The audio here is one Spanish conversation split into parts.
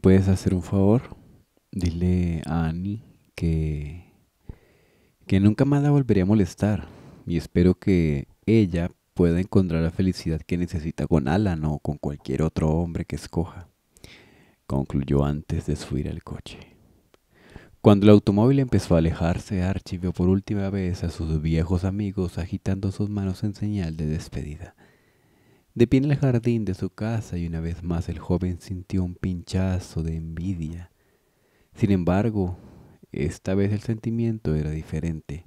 puedes hacer un favor, dile a Annie que, que nunca más la volvería a molestar y espero que ella pueda encontrar la felicidad que necesita con Alan o con cualquier otro hombre que escoja, concluyó antes de subir al coche. Cuando el automóvil empezó a alejarse, Archie vio por última vez a sus viejos amigos agitando sus manos en señal de despedida. De pie en el jardín de su casa y una vez más el joven sintió un pinchazo de envidia. Sin embargo, esta vez el sentimiento era diferente.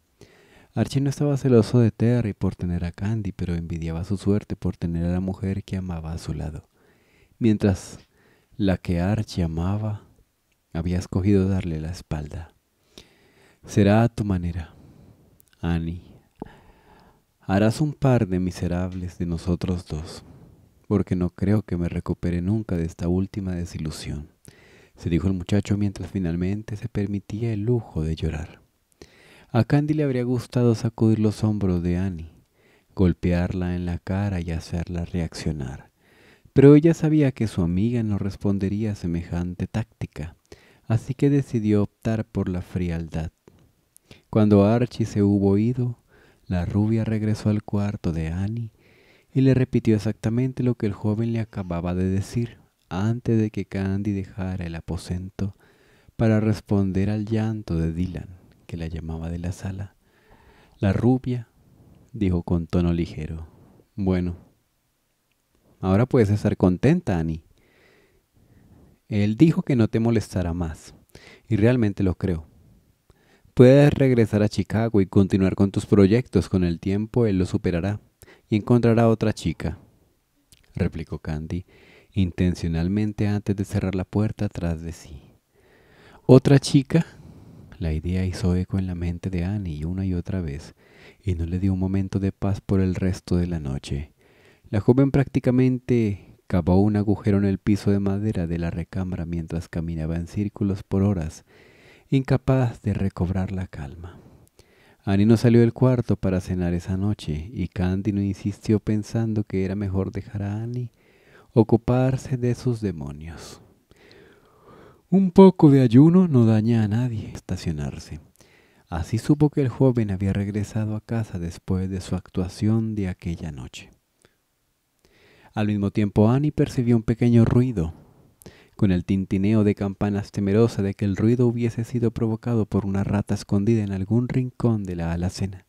Archie no estaba celoso de Terry por tener a Candy, pero envidiaba su suerte por tener a la mujer que amaba a su lado. Mientras la que Archie amaba había escogido darle la espalda. Será a tu manera, Annie harás un par de miserables de nosotros dos, porque no creo que me recupere nunca de esta última desilusión, se dijo el muchacho mientras finalmente se permitía el lujo de llorar. A Candy le habría gustado sacudir los hombros de Annie, golpearla en la cara y hacerla reaccionar, pero ella sabía que su amiga no respondería a semejante táctica, así que decidió optar por la frialdad. Cuando Archie se hubo ido, la rubia regresó al cuarto de Annie y le repitió exactamente lo que el joven le acababa de decir antes de que Candy dejara el aposento para responder al llanto de Dylan, que la llamaba de la sala. La rubia dijo con tono ligero, bueno, ahora puedes estar contenta, Annie. Él dijo que no te molestará más, y realmente lo creo. Puedes regresar a Chicago y continuar con tus proyectos. Con el tiempo él lo superará y encontrará otra chica, replicó Candy intencionalmente antes de cerrar la puerta atrás de sí. ¿Otra chica? La idea hizo eco en la mente de Annie una y otra vez, y no le dio un momento de paz por el resto de la noche. La joven prácticamente cavó un agujero en el piso de madera de la recámara mientras caminaba en círculos por horas, incapaz de recobrar la calma. Annie no salió del cuarto para cenar esa noche y Candy no insistió pensando que era mejor dejar a Annie ocuparse de sus demonios. Un poco de ayuno no daña a nadie estacionarse. Así supo que el joven había regresado a casa después de su actuación de aquella noche. Al mismo tiempo Annie percibió un pequeño ruido con el tintineo de campanas temerosa de que el ruido hubiese sido provocado por una rata escondida en algún rincón de la alacena.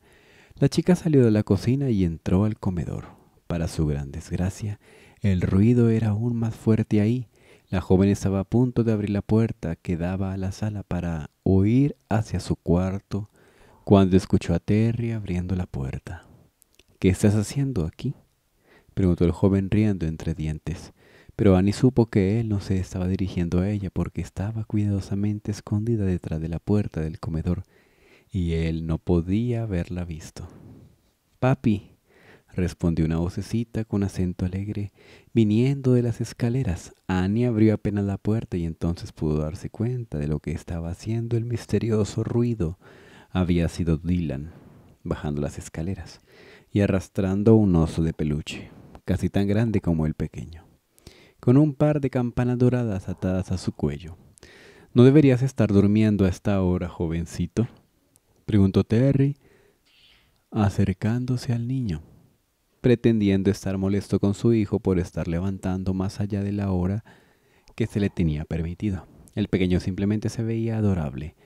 La chica salió de la cocina y entró al comedor. Para su gran desgracia, el ruido era aún más fuerte ahí. La joven estaba a punto de abrir la puerta que daba a la sala para huir hacia su cuarto cuando escuchó a Terry abriendo la puerta. ¿Qué estás haciendo aquí? preguntó el joven riendo entre dientes. Pero Annie supo que él no se estaba dirigiendo a ella porque estaba cuidadosamente escondida detrás de la puerta del comedor y él no podía haberla visto. Papi, respondió una vocecita con acento alegre, viniendo de las escaleras. Annie abrió apenas la puerta y entonces pudo darse cuenta de lo que estaba haciendo el misterioso ruido. Había sido Dylan, bajando las escaleras y arrastrando un oso de peluche, casi tan grande como el pequeño con un par de campanas doradas atadas a su cuello. ¿No deberías estar durmiendo a esta hora, jovencito? preguntó Terry, acercándose al niño, pretendiendo estar molesto con su hijo por estar levantando más allá de la hora que se le tenía permitido. El pequeño simplemente se veía adorable,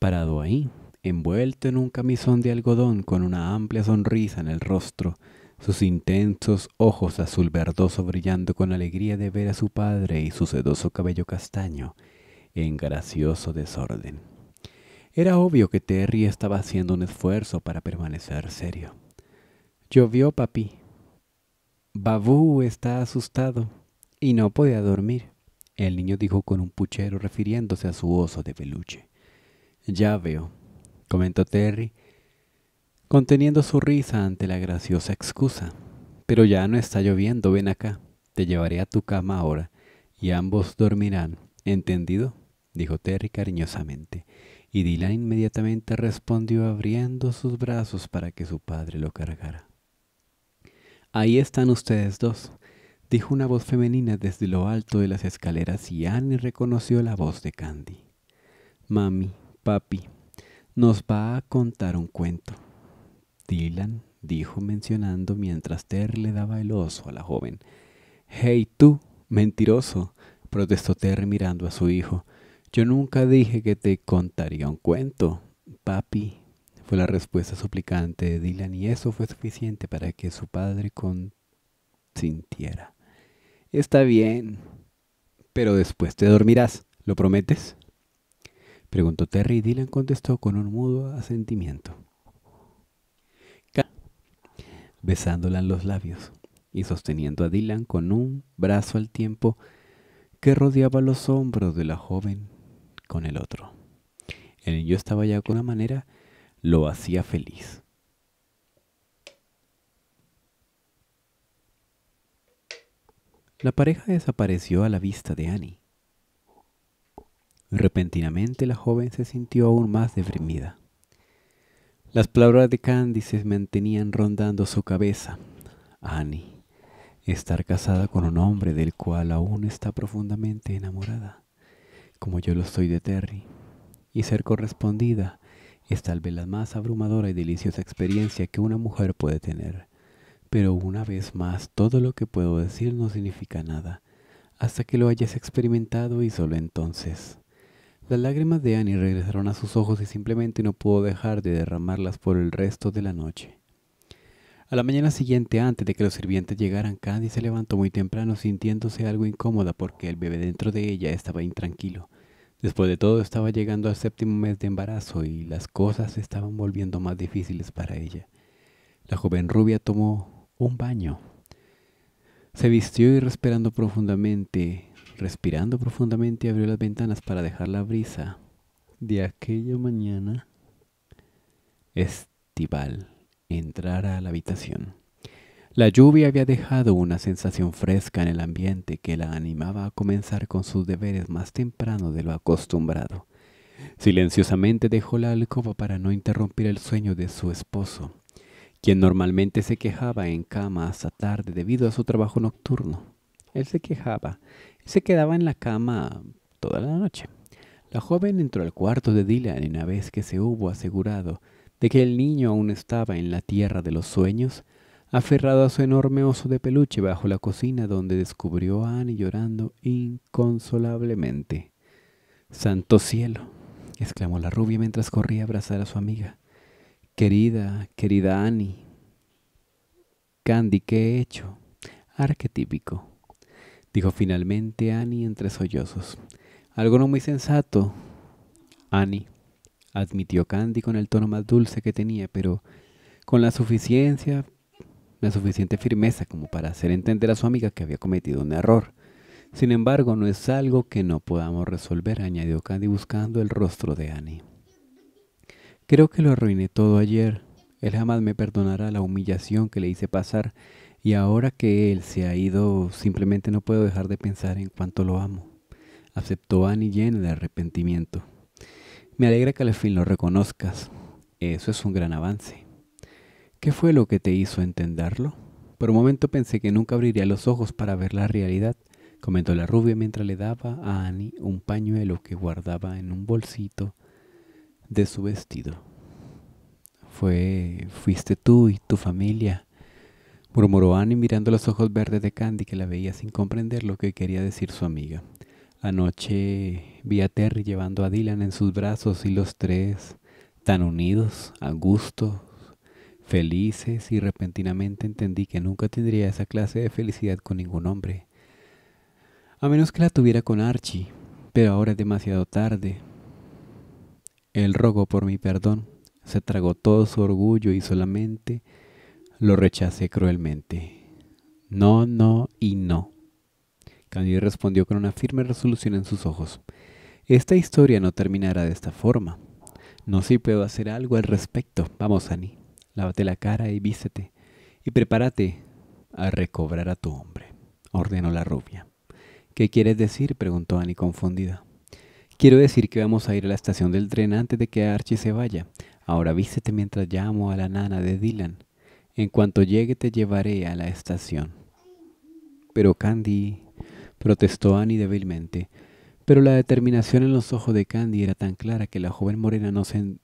parado ahí, envuelto en un camisón de algodón con una amplia sonrisa en el rostro, sus intensos ojos azul verdoso brillando con alegría de ver a su padre y su sedoso cabello castaño en gracioso desorden. Era obvio que Terry estaba haciendo un esfuerzo para permanecer serio. Llovió, papi. Babu está asustado y no podía dormir, el niño dijo con un puchero refiriéndose a su oso de peluche. Ya veo, comentó Terry conteniendo su risa ante la graciosa excusa. Pero ya no está lloviendo, ven acá, te llevaré a tu cama ahora, y ambos dormirán, ¿entendido? dijo Terry cariñosamente, y Dylan inmediatamente respondió abriendo sus brazos para que su padre lo cargara. Ahí están ustedes dos, dijo una voz femenina desde lo alto de las escaleras y Annie reconoció la voz de Candy. Mami, papi, nos va a contar un cuento. Dylan dijo mencionando mientras Ter le daba el oso a la joven. Hey tú, mentiroso, protestó Terry mirando a su hijo. Yo nunca dije que te contaría un cuento. Papi, fue la respuesta suplicante de Dylan y eso fue suficiente para que su padre consintiera. Está bien, pero después te dormirás, ¿lo prometes? Preguntó Terry y Dylan contestó con un mudo asentimiento besándola en los labios y sosteniendo a Dylan con un brazo al tiempo que rodeaba los hombros de la joven con el otro. El yo estaba ya con una manera lo hacía feliz. La pareja desapareció a la vista de Annie. Repentinamente la joven se sintió aún más deprimida. Las palabras de Candice mantenían rondando su cabeza. Annie, estar casada con un hombre del cual aún está profundamente enamorada, como yo lo estoy de Terry, y ser correspondida es tal vez la más abrumadora y deliciosa experiencia que una mujer puede tener. Pero una vez más, todo lo que puedo decir no significa nada, hasta que lo hayas experimentado y solo entonces. Las lágrimas de Annie regresaron a sus ojos y simplemente no pudo dejar de derramarlas por el resto de la noche. A la mañana siguiente, antes de que los sirvientes llegaran, Candy se levantó muy temprano sintiéndose algo incómoda porque el bebé dentro de ella estaba intranquilo. Después de todo, estaba llegando al séptimo mes de embarazo y las cosas estaban volviendo más difíciles para ella. La joven rubia tomó un baño. Se vistió y respirando profundamente, Respirando profundamente abrió las ventanas para dejar la brisa de aquella mañana estival entrar a la habitación. La lluvia había dejado una sensación fresca en el ambiente que la animaba a comenzar con sus deberes más temprano de lo acostumbrado. Silenciosamente dejó la alcoba para no interrumpir el sueño de su esposo, quien normalmente se quejaba en cama hasta tarde debido a su trabajo nocturno. Él se quejaba se quedaba en la cama toda la noche. La joven entró al cuarto de Dylan una vez que se hubo asegurado de que el niño aún estaba en la tierra de los sueños, aferrado a su enorme oso de peluche bajo la cocina donde descubrió a Annie llorando inconsolablemente. Santo cielo, exclamó la rubia mientras corría a abrazar a su amiga. Querida, querida Annie. Candy, ¿qué he hecho? Arquetípico dijo finalmente Annie entre sollozos. Algo no muy sensato. Annie, admitió Candy con el tono más dulce que tenía, pero con la suficiencia, la suficiente firmeza como para hacer entender a su amiga que había cometido un error. Sin embargo, no es algo que no podamos resolver, añadió Candy buscando el rostro de Annie. Creo que lo arruiné todo ayer. Él jamás me perdonará la humillación que le hice pasar y ahora que él se ha ido, simplemente no puedo dejar de pensar en cuánto lo amo. Aceptó Annie llena de arrepentimiento. Me alegra que al fin lo reconozcas. Eso es un gran avance. ¿Qué fue lo que te hizo entenderlo? Por un momento pensé que nunca abriría los ojos para ver la realidad, comentó la rubia mientras le daba a Annie un pañuelo que guardaba en un bolsito de su vestido. Fue, fuiste tú y tu familia murmuró Annie mirando los ojos verdes de Candy que la veía sin comprender lo que quería decir su amiga. Anoche vi a Terry llevando a Dylan en sus brazos y los tres, tan unidos, a gusto, felices y repentinamente entendí que nunca tendría esa clase de felicidad con ningún hombre. A menos que la tuviera con Archie, pero ahora es demasiado tarde. Él rogó por mi perdón, se tragó todo su orgullo y solamente lo rechacé cruelmente. No, no y no. Candide respondió con una firme resolución en sus ojos. Esta historia no terminará de esta forma. No sé si puedo hacer algo al respecto. Vamos, Annie, lávate la cara y vístete. Y prepárate a recobrar a tu hombre, ordenó la rubia. ¿Qué quieres decir? preguntó Annie confundida. Quiero decir que vamos a ir a la estación del tren antes de que Archie se vaya. Ahora vístete mientras llamo a la nana de Dylan. En cuanto llegue te llevaré a la estación. Pero Candy, protestó Annie débilmente, pero la determinación en los ojos de Candy era tan clara que la joven morena no se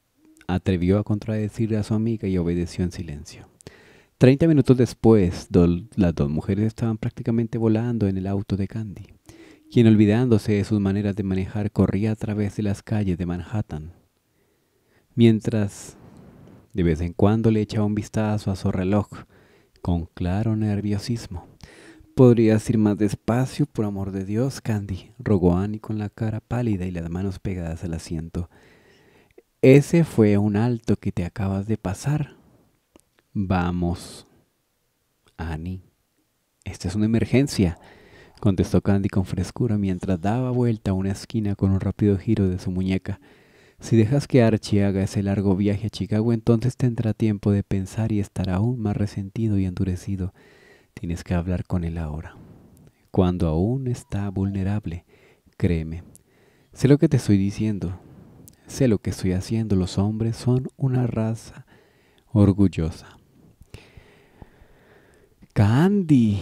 atrevió a contradecir a su amiga y obedeció en silencio. Treinta minutos después, las dos mujeres estaban prácticamente volando en el auto de Candy, quien olvidándose de sus maneras de manejar corría a través de las calles de Manhattan. Mientras de vez en cuando le echaba un vistazo a su reloj, con claro nerviosismo. Podrías ir más despacio, por amor de Dios, Candy, rogó Annie con la cara pálida y las manos pegadas al asiento. Ese fue un alto que te acabas de pasar. Vamos. Annie, esta es una emergencia, contestó Candy con frescura mientras daba vuelta a una esquina con un rápido giro de su muñeca. Si dejas que Archie haga ese largo viaje a Chicago, entonces tendrá tiempo de pensar y estará aún más resentido y endurecido. Tienes que hablar con él ahora, cuando aún está vulnerable. Créeme, sé lo que te estoy diciendo, sé lo que estoy haciendo. Los hombres son una raza orgullosa. Candy,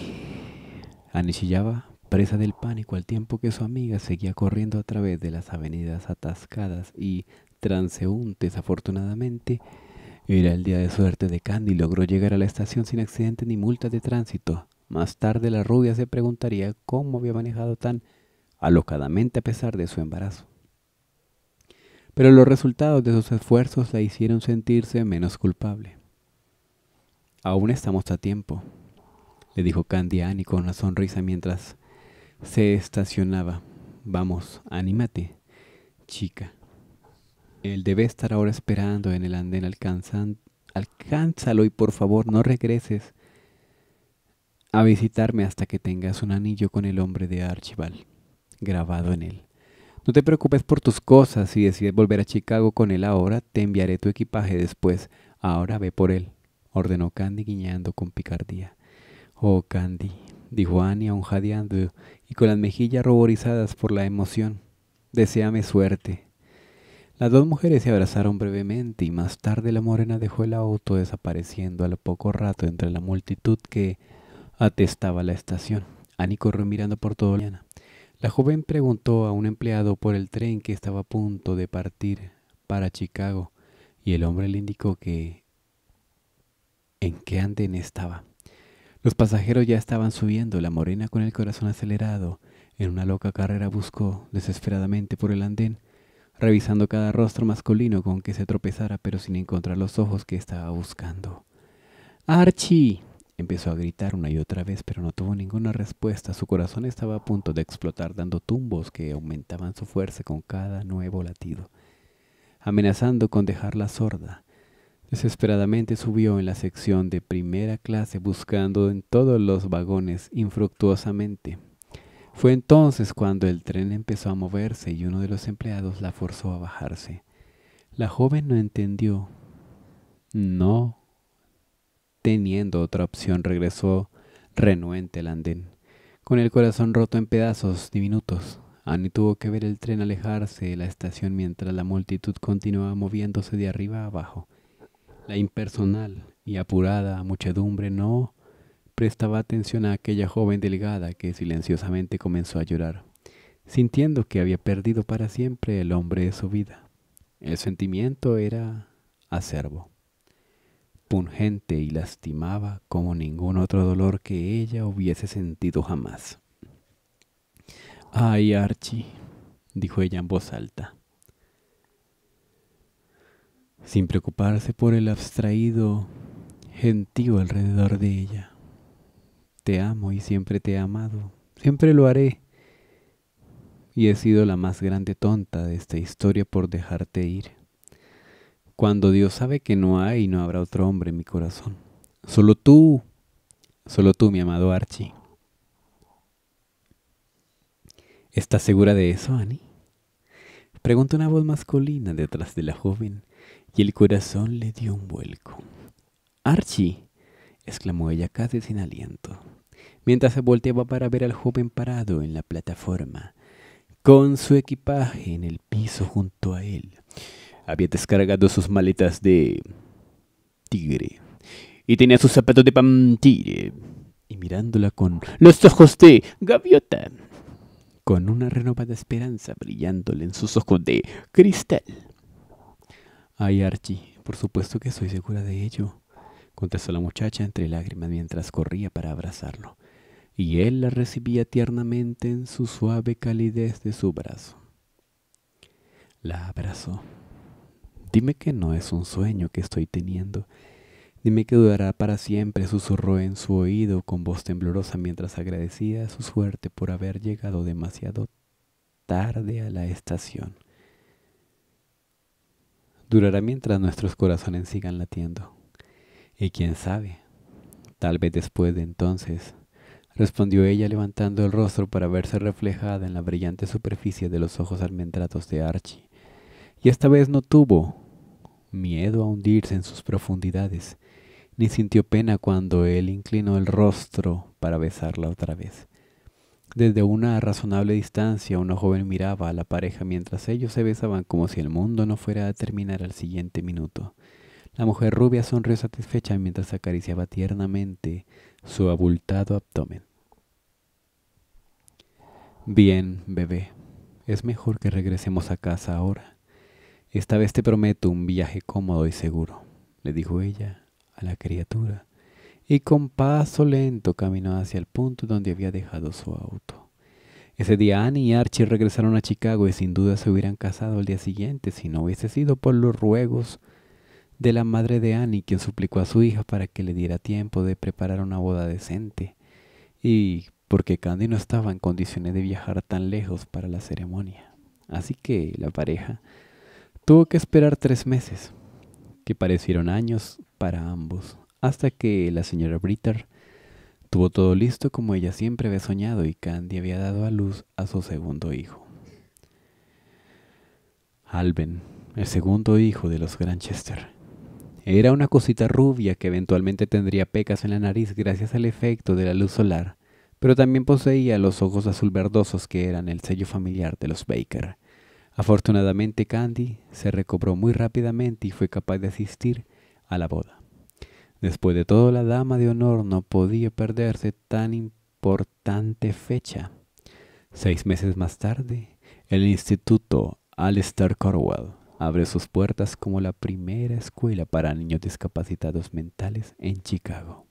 Anishillaba presa del pánico al tiempo que su amiga seguía corriendo a través de las avenidas atascadas y transeúntes. Afortunadamente, era el día de suerte de Candy, logró llegar a la estación sin accidente ni multa de tránsito. Más tarde la rubia se preguntaría cómo había manejado tan alocadamente a pesar de su embarazo. Pero los resultados de sus esfuerzos la hicieron sentirse menos culpable. Aún estamos a tiempo, le dijo Candy a Annie con una sonrisa mientras se estacionaba. Vamos, anímate, chica. Él debe estar ahora esperando en el andén. Alcanzan, alcánzalo y por favor no regreses a visitarme hasta que tengas un anillo con el hombre de Archibald grabado en él. No te preocupes por tus cosas. Si decides volver a Chicago con él ahora, te enviaré tu equipaje después. Ahora ve por él, ordenó Candy guiñando con picardía. Oh, Candy, dijo aún jadeando y con las mejillas ruborizadas por la emoción. Deseame suerte. Las dos mujeres se abrazaron brevemente y más tarde la morena dejó el auto desapareciendo al poco rato entre la multitud que atestaba la estación. Annie corrió mirando por todo la La joven preguntó a un empleado por el tren que estaba a punto de partir para Chicago y el hombre le indicó que en qué andén estaba. Los pasajeros ya estaban subiendo. La morena, con el corazón acelerado, en una loca carrera buscó desesperadamente por el andén, revisando cada rostro masculino con que se tropezara, pero sin encontrar los ojos que estaba buscando. ¡Archie! Empezó a gritar una y otra vez, pero no tuvo ninguna respuesta. Su corazón estaba a punto de explotar, dando tumbos que aumentaban su fuerza con cada nuevo latido, amenazando con dejarla sorda. Desesperadamente subió en la sección de primera clase buscando en todos los vagones infructuosamente. Fue entonces cuando el tren empezó a moverse y uno de los empleados la forzó a bajarse. La joven no entendió. No. Teniendo otra opción, regresó renuente al andén, con el corazón roto en pedazos diminutos. Annie tuvo que ver el tren alejarse de la estación mientras la multitud continuaba moviéndose de arriba a abajo. La impersonal y apurada muchedumbre no prestaba atención a aquella joven delgada que silenciosamente comenzó a llorar, sintiendo que había perdido para siempre el hombre de su vida. El sentimiento era acervo, pungente y lastimaba como ningún otro dolor que ella hubiese sentido jamás. Ay, Archie, dijo ella en voz alta, sin preocuparse por el abstraído gentío alrededor de ella. Te amo y siempre te he amado, siempre lo haré. Y he sido la más grande tonta de esta historia por dejarte ir. Cuando Dios sabe que no hay y no habrá otro hombre en mi corazón. Solo tú, solo tú, mi amado Archie. ¿Estás segura de eso, Annie? Preguntó una voz masculina detrás de la joven, y el corazón le dio un vuelco. Archie, exclamó ella casi sin aliento, mientras se volteaba para ver al joven parado en la plataforma, con su equipaje en el piso junto a él. Había descargado sus maletas de tigre y tenía sus zapatos de tigre, y mirándola con los ojos de gaviota con una renovada esperanza brillándole en sus ojos de cristal. Ay, Archie, por supuesto que soy segura de ello, contestó la muchacha entre lágrimas mientras corría para abrazarlo, y él la recibía tiernamente en su suave calidez de su brazo. La abrazó. Dime que no es un sueño que estoy teniendo, Dime que durará para siempre, susurró en su oído con voz temblorosa mientras agradecía su suerte por haber llegado demasiado tarde a la estación. Durará mientras nuestros corazones sigan latiendo. Y quién sabe, tal vez después de entonces, respondió ella levantando el rostro para verse reflejada en la brillante superficie de los ojos almendrados de Archie. Y esta vez no tuvo miedo a hundirse en sus profundidades, ni sintió pena cuando él inclinó el rostro para besarla otra vez. Desde una razonable distancia, una joven miraba a la pareja mientras ellos se besaban como si el mundo no fuera a terminar al siguiente minuto. La mujer rubia sonrió satisfecha mientras acariciaba tiernamente su abultado abdomen. Bien, bebé, es mejor que regresemos a casa ahora. Esta vez te prometo un viaje cómodo y seguro, le dijo ella la criatura y con paso lento caminó hacia el punto donde había dejado su auto. Ese día Annie y Archie regresaron a Chicago y sin duda se hubieran casado al día siguiente si no hubiese sido por los ruegos de la madre de Annie quien suplicó a su hija para que le diera tiempo de preparar una boda decente y porque Candy no estaba en condiciones de viajar tan lejos para la ceremonia. Así que la pareja tuvo que esperar tres meses que parecieron años para ambos, hasta que la señora Britter tuvo todo listo como ella siempre había soñado y Candy había dado a luz a su segundo hijo. Alben, el segundo hijo de los Granchester. Era una cosita rubia que eventualmente tendría pecas en la nariz gracias al efecto de la luz solar, pero también poseía los ojos azul verdosos que eran el sello familiar de los Baker Afortunadamente Candy se recobró muy rápidamente y fue capaz de asistir a la boda. Después de todo, la dama de honor no podía perderse tan importante fecha. Seis meses más tarde, el Instituto Alistair Corwell abre sus puertas como la primera escuela para niños discapacitados mentales en Chicago.